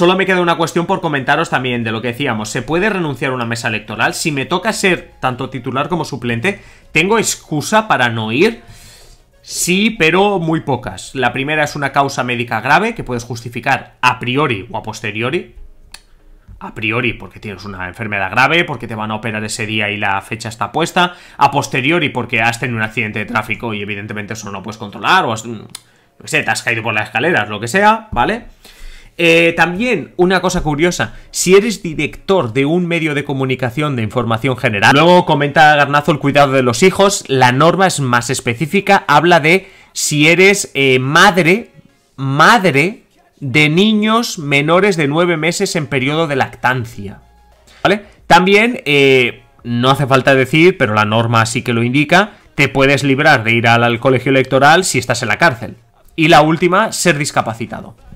Solo me queda una cuestión por comentaros también de lo que decíamos. ¿Se puede renunciar a una mesa electoral? Si me toca ser tanto titular como suplente, ¿tengo excusa para no ir? Sí, pero muy pocas. La primera es una causa médica grave que puedes justificar a priori o a posteriori. A priori porque tienes una enfermedad grave, porque te van a operar ese día y la fecha está puesta. A posteriori porque has tenido un accidente de tráfico y evidentemente eso no lo puedes controlar. O has, no mm, sé, te has caído por las escaleras, lo que sea, ¿vale? vale eh, también, una cosa curiosa, si eres director de un medio de comunicación de información general, luego comenta Garnazo el cuidado de los hijos, la norma es más específica, habla de si eres eh, madre, madre de niños menores de 9 meses en periodo de lactancia. ¿Vale? También, eh, no hace falta decir, pero la norma sí que lo indica, te puedes librar de ir al colegio electoral si estás en la cárcel. Y la última, ser discapacitado.